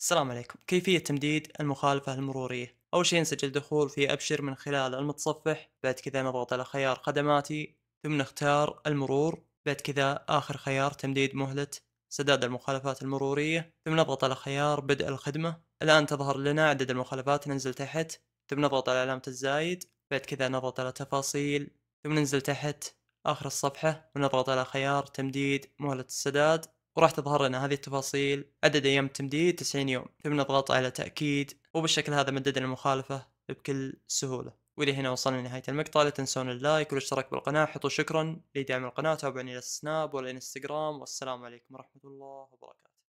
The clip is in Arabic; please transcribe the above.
السلام عليكم كيفية تمديد المخالفة المرورية أول شيء نسجل دخول في أبشر من خلال المتصفح بعد كذا نضغط على خيار خدماتي ثم نختار المرور بعد كذا آخر خيار تمديد مهلة سداد المخالفات المرورية ثم نضغط على خيار بدء الخدمة الآن تظهر لنا عدد المخالفات ننزل تحت ثم نضغط على علامة الزايد بعد كذا نضغط على تفاصيل ثم ننزل تحت آخر الصفحة ونضغط على خيار تمديد مهلة السداد وراح تظهر لنا هذه التفاصيل عدد أيام التمديد 90 يوم ثم نضغط على تأكيد وبالشكل هذا مددنا المخالفة بكل سهولة وإلى هنا وصلنا لنهاية المقطع لا تنسون اللايك والاشتراك بالقناة حطوا شكرا لدعم القناة تابعوني على السناب والإنستغرام والسلام عليكم ورحمة الله وبركاته